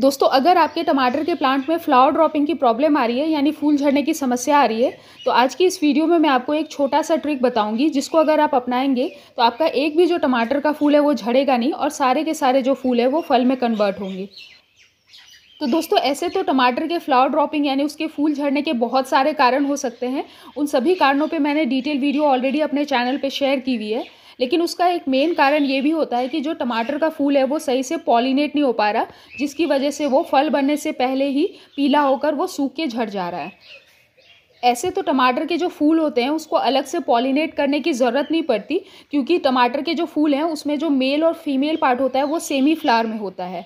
दोस्तों अगर आपके टमाटर के प्लांट में फ्लावर ड्रॉपिंग की प्रॉब्लम आ रही है यानी फूल झड़ने की समस्या आ रही है तो आज की इस वीडियो में मैं आपको एक छोटा सा ट्रिक बताऊंगी जिसको अगर आप अपनाएंगे तो आपका एक भी जो टमाटर का फूल है वो झड़ेगा नहीं और सारे के सारे जो फूल है वो फल में कन्वर्ट होंगे तो दोस्तों ऐसे तो टमाटर के फ्लावर ड्रॉपिंग यानी उसके फूल झड़ने के बहुत सारे कारण हो सकते हैं उन सभी कारणों पर मैंने डिटेल वीडियो ऑलरेडी अपने चैनल पर शेयर की हुई है लेकिन उसका एक मेन कारण ये भी होता है कि जो टमाटर का फूल है वो सही से पॉलिनेट नहीं हो पा रहा जिसकी वजह से वो फल बनने से पहले ही पीला होकर वो सूख के झड़ जा रहा है ऐसे तो टमाटर के जो फूल होते हैं उसको अलग से पॉलिनेट करने की ज़रूरत नहीं पड़ती क्योंकि टमाटर के जो फूल हैं उसमें जो मेल और फीमेल पार्ट होता है वो सेमी फ्लावर में होता है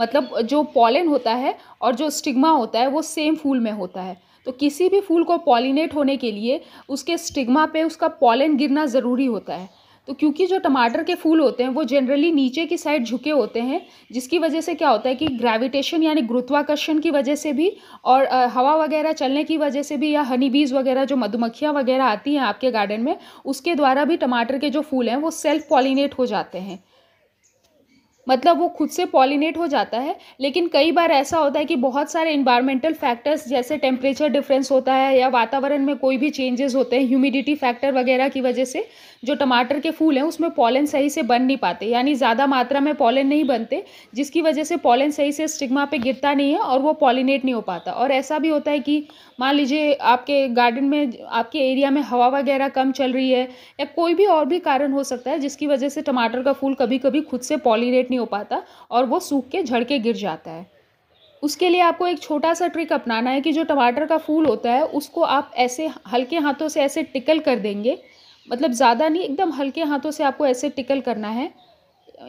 मतलब जो पॉलन होता है और जो स्टिग्मा होता है वो सेम फूल में होता है तो किसी भी फूल को पॉलिनेट होने के लिए उसके स्टिग्मा पे उसका पॉलन गिरना ज़रूरी होता है तो क्योंकि जो टमाटर के फूल होते हैं वो जनरली नीचे की साइड झुके होते हैं जिसकी वजह से क्या होता है कि ग्रेविटेशन यानी गुरुत्वाकर्षण की वजह से भी और हवा वगैरह चलने की वजह से भी या हनी बीज वगैरह जो मधुमक्खियाँ वगैरह आती हैं आपके गार्डन में उसके द्वारा भी टमाटर के जो फूल हैं वो सेल्फ पॉलिनेट हो जाते हैं मतलब वो खुद से पॉलिनेट हो जाता है लेकिन कई बार ऐसा होता है कि बहुत सारे इन्वायरमेंटल फैक्टर्स जैसे टेम्परेचर डिफरेंस होता है या वातावरण में कोई भी चेंजेस होते हैं ह्यूमिडिटी फैक्टर वगैरह की वजह से जो टमाटर के फूल हैं उसमें पॉलन सही से बन नहीं पाते यानी ज़्यादा मात्रा में पॉलन नहीं बनते जिसकी वजह से पॉलन सही से स्टिग्मा पे गिरता नहीं है और वो पॉलिनेट नहीं हो पाता और ऐसा भी होता है कि मान लीजिए आपके गार्डन में आपके एरिया में हवा वगैरह कम चल रही है या कोई भी और भी कारण हो सकता है जिसकी वजह से टमाटर का फूल कभी कभी खुद से पॉलिनेट नहीं नहीं हो पाता और वो सूख के झड़ के गिर जाता है उसके लिए आपको एक छोटा सा ट्रिक अपनाना है कि जो टमाटर का फूल होता है उसको आप ऐसे हल्के हाथों से ऐसे टिकल कर देंगे मतलब ज़्यादा नहीं एकदम हल्के हाथों से आपको ऐसे टिकल करना है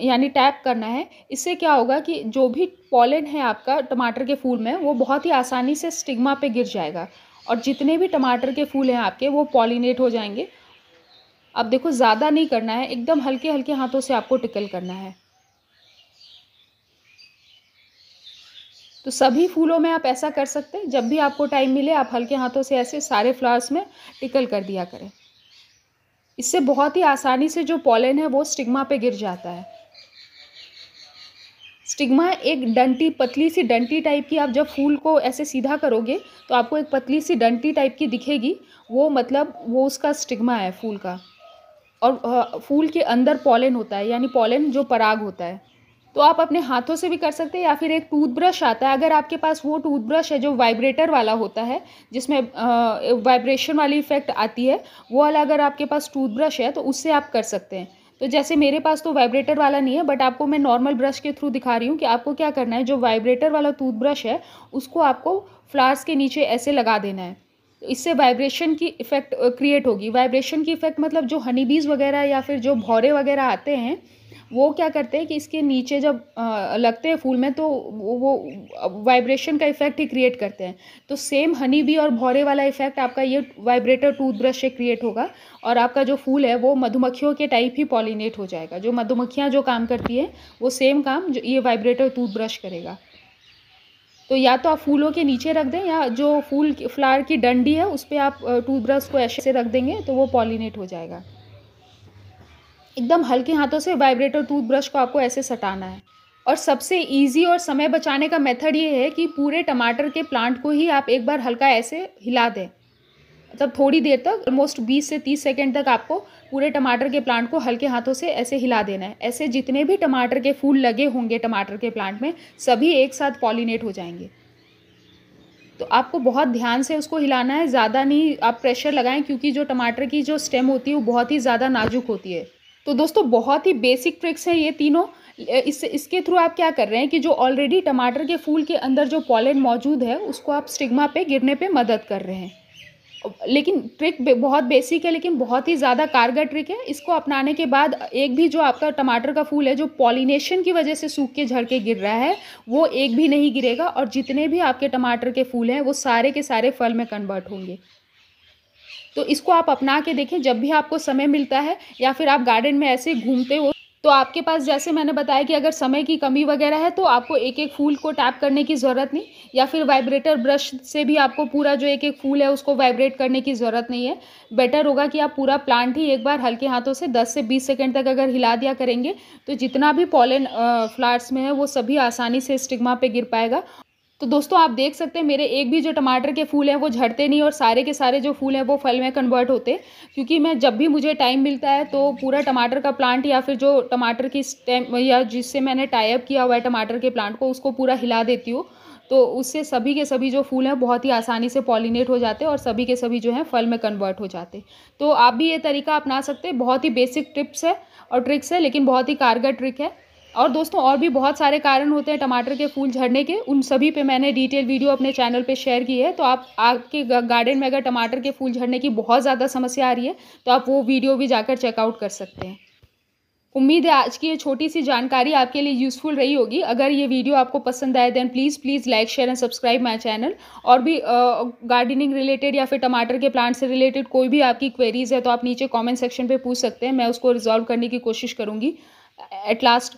यानी टैप करना है इससे क्या होगा कि जो भी पॉलन है आपका टमाटर के फूल में वो बहुत ही आसानी से स्टिग्मा पे गिर जाएगा और जितने भी टमाटर के फूल हैं आपके वो पॉलिनेट हो जाएंगे अब देखो ज़्यादा नहीं करना है एकदम हल्के हल्के हाथों से आपको टिकल करना है तो सभी फूलों में आप ऐसा कर सकते हैं जब भी आपको टाइम मिले आप हल्के हाथों से ऐसे सारे फ्लावर्स में टिकल कर दिया करें इससे बहुत ही आसानी से जो पॉलन है वो स्टिग्मा पे गिर जाता है स्टिग्मा एक डंटी पतली सी डंटी टाइप की आप जब फूल को ऐसे सीधा करोगे तो आपको एक पतली सी डंटी टाइप की दिखेगी वो मतलब वो उसका स्टिग्मा है फूल का और फूल के अंदर पॉलन होता है यानी पॉलन जो पराग होता है तो आप अपने हाथों से भी कर सकते हैं या फिर एक टूथब्रश आता है अगर आपके पास वो टूथब्रश है जो वाइब्रेटर वाला होता है जिसमें वाइब्रेशन वाली इफ़ेक्ट आती है वो वाला अगर आपके पास टूथब्रश है तो उससे आप कर सकते हैं तो जैसे मेरे पास तो वाइब्रेटर वाला नहीं है बट आपको मैं नॉर्मल ब्रश के थ्रू दिखा रही हूँ कि आपको क्या करना है जो वाइब्रेटर वाला टूथब्रश है उसको आपको फ्लावर्स के नीचे ऐसे लगा देना है इससे वाइब्रेशन की इफ़ेक्ट क्रिएट होगी वाइब्रेशन की इफ़ेक्ट मतलब जो हनी बीज वगैरह या फिर जो भौरे वगैरह आते हैं वो क्या करते हैं कि इसके नीचे जब लगते हैं फूल में तो वो वाइब्रेशन का इफेक्ट ही क्रिएट करते हैं तो सेम हनी भी और भौरे वाला इफेक्ट आपका ये वाइब्रेटर टूथब्रश से क्रिएट होगा और आपका जो फूल है वो मधुमक्खियों के टाइप ही पॉलिनेट हो जाएगा जो मधुमक्खियाँ जो काम करती हैं वो सेम काम ये वाइब्रेटर टूथब्रश करेगा तो या तो आप फूलों के नीचे रख दें या जो फूल फ्लावर की डंडी है उस पर आप टूथब्रश को ऐसे रख देंगे तो वो पॉलिनेट हो जाएगा एकदम हल्के हाथों से वाइब्रेटर टूथब्रश को आपको ऐसे सटाना है और सबसे इजी और समय बचाने का मेथड ये है कि पूरे टमाटर के प्लांट को ही आप एक बार हल्का ऐसे हिला दें मतलब थोड़ी देर तक ऑलमोस्ट 20 से 30 सेकंड तक आपको पूरे टमाटर के प्लांट को हल्के हाथों से ऐसे हिला देना है ऐसे जितने भी टमाटर के फूल लगे होंगे टमाटर के प्लांट में सभी एक साथ पॉलिनेट हो जाएंगे तो आपको बहुत ध्यान से उसको हिलाना है ज़्यादा नहीं आप प्रेशर लगाएं क्योंकि जो टमाटर की जो स्टेम होती है वो बहुत ही ज़्यादा नाजुक होती है तो दोस्तों बहुत ही बेसिक ट्रिक्स है ये तीनों इस इसके थ्रू आप क्या कर रहे हैं कि जो ऑलरेडी टमाटर के फूल के अंदर जो पॉलिन मौजूद है उसको आप स्टिग्मा पे गिरने पे मदद कर रहे हैं लेकिन ट्रिक बहुत बेसिक है लेकिन बहुत ही ज़्यादा कारगर ट्रिक है इसको अपनाने के बाद एक भी जो आपका टमाटर का फूल है जो पॉलिनेशन की वजह से सूख के झड़ के गिर रहा है वो एक भी नहीं गिरेगा और जितने भी आपके टमाटर के फूल हैं वो सारे के सारे फल में कन्वर्ट होंगे तो इसको आप अपना के देखें जब भी आपको समय मिलता है या फिर आप गार्डन में ऐसे घूमते हो तो आपके पास जैसे मैंने बताया कि अगर समय की कमी वगैरह है तो आपको एक एक फूल को टैप करने की ज़रूरत नहीं या फिर वाइब्रेटर ब्रश से भी आपको पूरा जो एक एक फूल है उसको वाइब्रेट करने की ज़रूरत नहीं है बेटर होगा कि आप पूरा प्लांट ही एक बार हल्के हाथों से 10 से 20 सेकंड तक अगर हिला दिया करेंगे तो जितना भी पॉलन फ्लावर्स में है वो सभी आसानी से स्टिग्मा पर गिर पाएगा तो दोस्तों आप देख सकते हैं मेरे एक भी जो टमाटर के फूल हैं वो झड़ते नहीं और सारे के सारे जो फूल हैं वो फल में कन्वर्ट होते क्योंकि मैं जब भी मुझे टाइम मिलता है तो पूरा टमाटर का प्लांट या फिर जो टमाटर की स्टेम या जिससे मैंने टाइप किया हुआ है टमाटर के प्लांट को उसको पूरा हिला देती हूँ तो उससे सभी के सभी जो फूल हैं बहुत ही आसानी से पॉलिनेट हो जाते हैं और सभी के सभी जो हैं फल में कन्वर्ट हो जाते तो आप भी ये तरीका अपना सकते हैं बहुत ही बेसिक टिप्स है और ट्रिक्स है लेकिन बहुत ही कारगर ट्रिक है और दोस्तों और भी बहुत सारे कारण होते हैं टमाटर के फूल झड़ने के उन सभी पे मैंने डिटेल वीडियो अपने चैनल पे शेयर की है तो आप आपके गार्डन में अगर टमाटर के फूल झड़ने की बहुत ज़्यादा समस्या आ रही है तो आप वो वीडियो भी जाकर चेकआउट कर सकते हैं उम्मीद है आज की ये छोटी सी जानकारी आपके लिए यूज़फुल रही होगी अगर ये वीडियो आपको पसंद आए then please please like share and subscribe my channel और भी गार्डनिंग रिलेटेड या फिर टमाटर के प्लांट से रिलेटेड कोई भी आपकी क्वेरीज है तो आप नीचे कमेंट सेक्शन पे पूछ सकते हैं मैं उसको रिजॉल्व करने की कोशिश करूँगी एट लास्ट